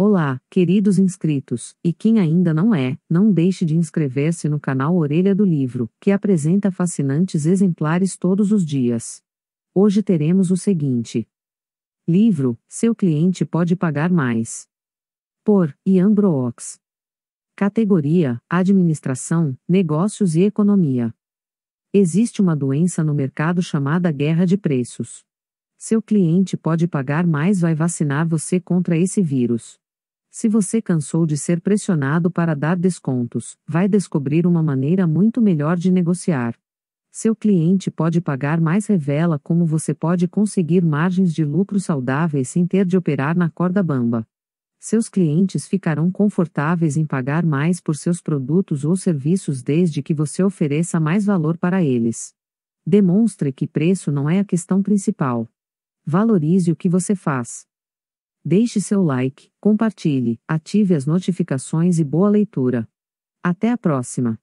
Olá, queridos inscritos, e quem ainda não é, não deixe de inscrever-se no canal Orelha do Livro, que apresenta fascinantes exemplares todos os dias. Hoje teremos o seguinte: Livro: Seu cliente pode pagar mais. Por Ian Brooks. Categoria: Administração, Negócios e Economia. Existe uma doença no mercado chamada guerra de preços. Seu cliente pode pagar mais vai vacinar você contra esse vírus. Se você cansou de ser pressionado para dar descontos, vai descobrir uma maneira muito melhor de negociar. Seu cliente pode pagar mais revela como você pode conseguir margens de lucro saudáveis sem ter de operar na corda bamba. Seus clientes ficarão confortáveis em pagar mais por seus produtos ou serviços desde que você ofereça mais valor para eles. Demonstre que preço não é a questão principal. Valorize o que você faz. Deixe seu like, compartilhe, ative as notificações e boa leitura. Até a próxima!